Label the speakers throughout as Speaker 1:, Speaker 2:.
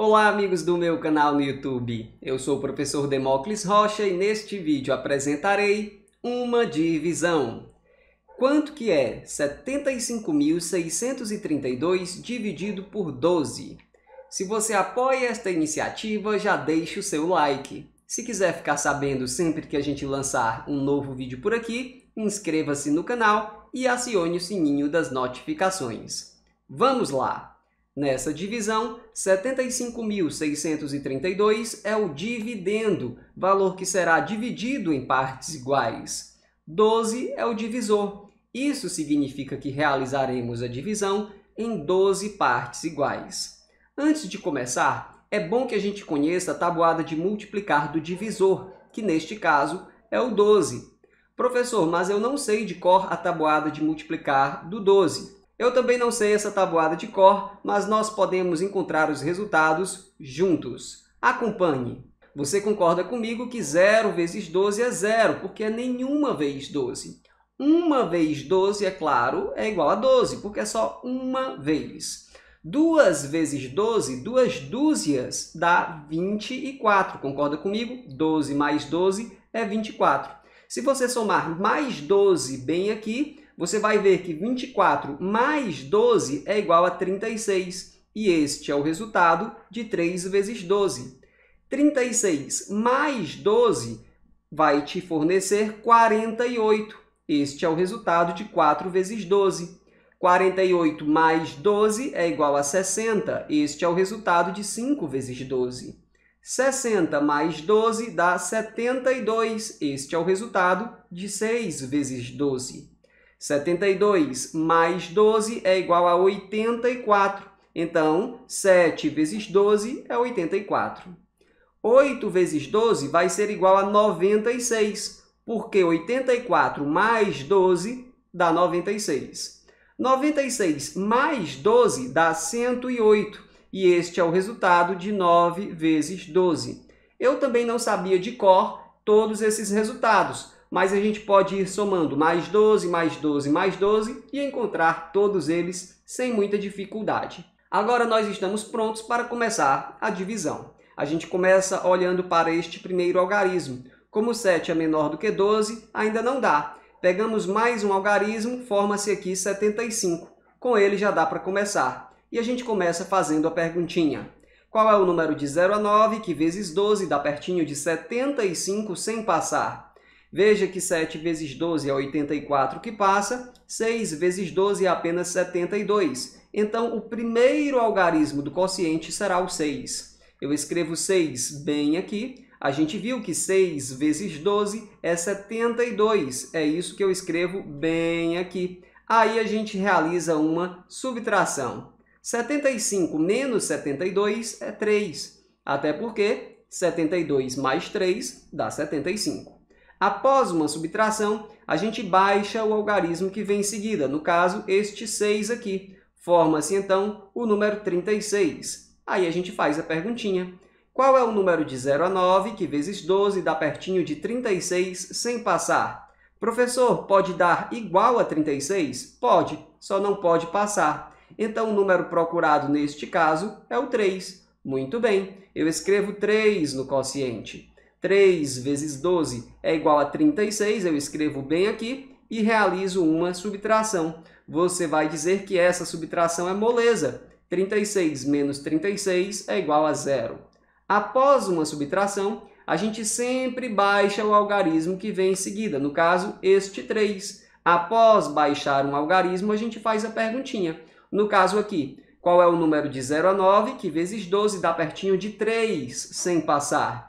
Speaker 1: Olá amigos do meu canal no YouTube, eu sou o professor Demócles Rocha e neste vídeo apresentarei uma divisão. Quanto que é 75.632 dividido por 12? Se você apoia esta iniciativa, já deixe o seu like. Se quiser ficar sabendo sempre que a gente lançar um novo vídeo por aqui, inscreva-se no canal e acione o sininho das notificações. Vamos lá! Nessa divisão, 75.632 é o dividendo, valor que será dividido em partes iguais. 12 é o divisor. Isso significa que realizaremos a divisão em 12 partes iguais. Antes de começar, é bom que a gente conheça a tabuada de multiplicar do divisor, que neste caso é o 12. Professor, mas eu não sei de cor a tabuada de multiplicar do 12. Eu também não sei essa tabuada de cor, mas nós podemos encontrar os resultados juntos. Acompanhe. Você concorda comigo que 0 vezes 12 é zero, porque é nenhuma vez 12. Uma vez 12, é claro, é igual a 12, porque é só uma vez. Duas vezes 12, duas dúzias, dá 24. Concorda comigo? 12 mais 12 é 24. Se você somar mais 12 bem aqui, você vai ver que 24 mais 12 é igual a 36. E este é o resultado de 3 vezes 12. 36 mais 12 vai te fornecer 48. Este é o resultado de 4 vezes 12. 48 mais 12 é igual a 60. Este é o resultado de 5 vezes 12. 60 mais 12 dá 72. Este é o resultado de 6 vezes 12. 72 mais 12 é igual a 84. Então, 7 vezes 12 é 84. 8 vezes 12 vai ser igual a 96, porque 84 mais 12 dá 96. 96 mais 12 dá 108, e este é o resultado de 9 vezes 12. Eu também não sabia de cor todos esses resultados, mas a gente pode ir somando mais 12, mais 12, mais 12 e encontrar todos eles sem muita dificuldade. Agora nós estamos prontos para começar a divisão. A gente começa olhando para este primeiro algarismo. Como 7 é menor do que 12, ainda não dá. Pegamos mais um algarismo, forma-se aqui 75. Com ele já dá para começar. E a gente começa fazendo a perguntinha. Qual é o número de 0 a 9, que vezes 12 dá pertinho de 75 sem passar? Veja que 7 vezes 12 é 84 que passa, 6 vezes 12 é apenas 72. Então, o primeiro algarismo do quociente será o 6. Eu escrevo 6 bem aqui. A gente viu que 6 vezes 12 é 72. É isso que eu escrevo bem aqui. Aí a gente realiza uma subtração. 75 menos 72 é 3, até porque 72 mais 3 dá 75. Após uma subtração, a gente baixa o algarismo que vem em seguida, no caso, este 6 aqui. Forma-se, então, o número 36. Aí a gente faz a perguntinha. Qual é o número de 0 a 9, que vezes 12 dá pertinho de 36 sem passar? Professor, pode dar igual a 36? Pode, só não pode passar. Então, o número procurado neste caso é o 3. Muito bem, eu escrevo 3 no quociente. 3 vezes 12 é igual a 36, eu escrevo bem aqui, e realizo uma subtração. Você vai dizer que essa subtração é moleza. 36 menos 36 é igual a zero. Após uma subtração, a gente sempre baixa o algarismo que vem em seguida, no caso, este 3. Após baixar um algarismo, a gente faz a perguntinha. No caso aqui, qual é o número de 0 a 9, que vezes 12 dá pertinho de 3, sem passar?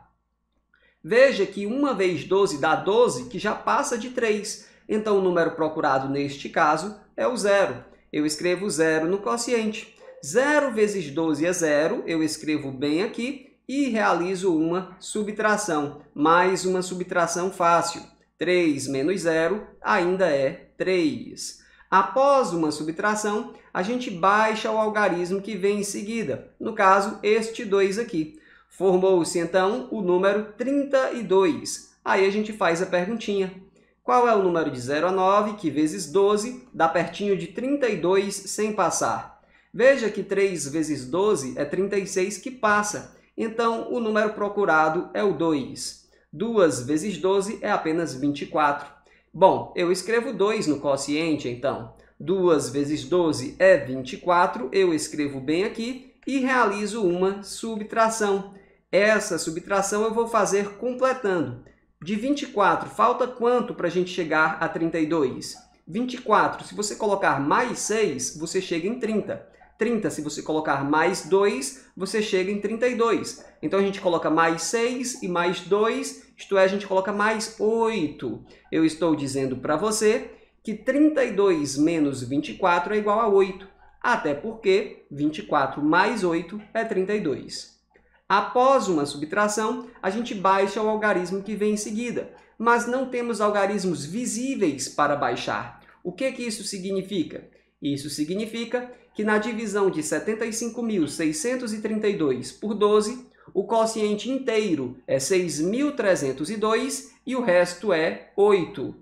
Speaker 1: Veja que 1 vezes 12 dá 12, que já passa de 3. Então, o número procurado neste caso é o zero. Eu escrevo zero no quociente. 0 vezes 12 é zero, eu escrevo bem aqui e realizo uma subtração. Mais uma subtração fácil. 3 menos 0 ainda é 3. Após uma subtração, a gente baixa o algarismo que vem em seguida, no caso, este 2 aqui. Formou-se então o número 32. Aí a gente faz a perguntinha. Qual é o número de 0 a 9, que vezes 12 dá pertinho de 32 sem passar? Veja que 3 vezes 12 é 36 que passa, então o número procurado é o 2. 2 vezes 12 é apenas 24. Bom, eu escrevo 2 no quociente, então. 2 vezes 12 é 24, eu escrevo bem aqui e realizo uma subtração. Essa subtração eu vou fazer completando. De 24, falta quanto para a gente chegar a 32? 24, se você colocar mais 6, você chega em 30. 30, se você colocar mais 2, você chega em 32. Então, a gente coloca mais 6 e mais 2, isto é, a gente coloca mais 8. Eu estou dizendo para você que 32 menos 24 é igual a 8, até porque 24 mais 8 é 32. Após uma subtração, a gente baixa o algarismo que vem em seguida, mas não temos algarismos visíveis para baixar. O que, que isso significa? Isso significa que na divisão de 75.632 por 12, o quociente inteiro é 6.302 e o resto é 8.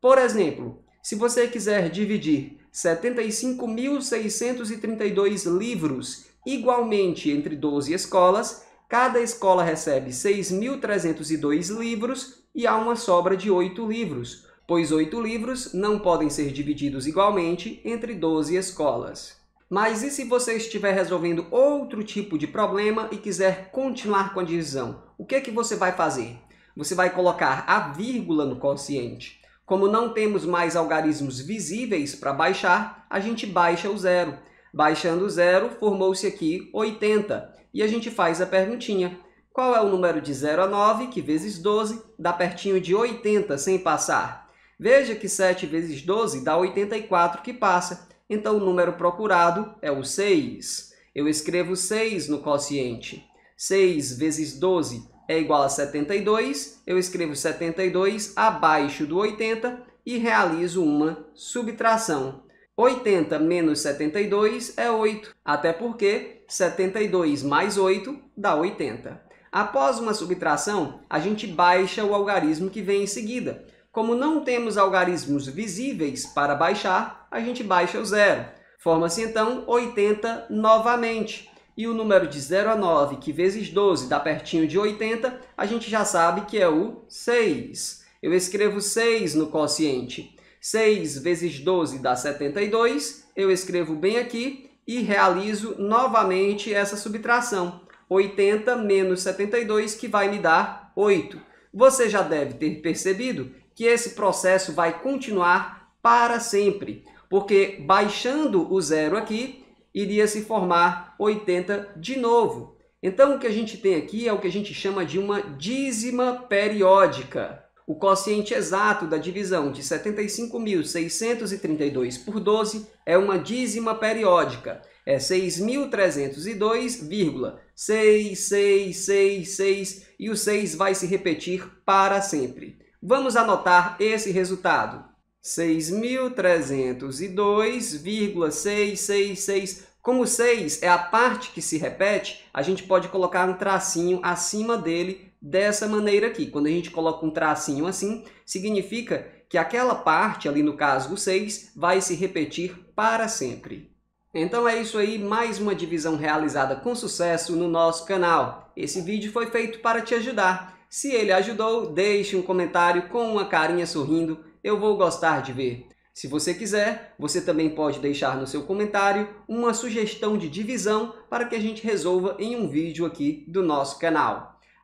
Speaker 1: Por exemplo, se você quiser dividir 75.632 livros igualmente entre 12 escolas, Cada escola recebe 6.302 livros e há uma sobra de 8 livros, pois 8 livros não podem ser divididos igualmente entre 12 escolas. Mas e se você estiver resolvendo outro tipo de problema e quiser continuar com a divisão? O que, é que você vai fazer? Você vai colocar a vírgula no quociente. Como não temos mais algarismos visíveis para baixar, a gente baixa o zero. Baixando o zero, formou-se aqui 80 e a gente faz a perguntinha. Qual é o número de 0 a 9, que vezes 12, dá pertinho de 80 sem passar? Veja que 7 vezes 12 dá 84 que passa, então o número procurado é o 6. Eu escrevo 6 no quociente. 6 vezes 12 é igual a 72, eu escrevo 72 abaixo do 80 e realizo uma subtração. 80 menos 72 é 8, até porque 72 mais 8 dá 80. Após uma subtração, a gente baixa o algarismo que vem em seguida. Como não temos algarismos visíveis para baixar, a gente baixa o zero. Forma-se, então, 80 novamente. E o número de 0 a 9, que vezes 12 dá pertinho de 80, a gente já sabe que é o 6. Eu escrevo 6 no quociente. 6 vezes 12 dá 72, eu escrevo bem aqui e realizo novamente essa subtração. 80 menos 72, que vai me dar 8. Você já deve ter percebido que esse processo vai continuar para sempre, porque baixando o zero aqui, iria se formar 80 de novo. Então, o que a gente tem aqui é o que a gente chama de uma dízima periódica o quociente exato da divisão de 75.632 por 12 é uma dízima periódica, é 6.302,6666 e o 6 vai se repetir para sempre. Vamos anotar esse resultado. 6.302,666 como 6 é a parte que se repete, a gente pode colocar um tracinho acima dele dessa maneira aqui. Quando a gente coloca um tracinho assim, significa que aquela parte, ali no caso 6, vai se repetir para sempre. Então é isso aí, mais uma divisão realizada com sucesso no nosso canal. Esse vídeo foi feito para te ajudar. Se ele ajudou, deixe um comentário com uma carinha sorrindo, eu vou gostar de ver. Se você quiser, você também pode deixar no seu comentário uma sugestão de divisão para que a gente resolva em um vídeo aqui do nosso canal.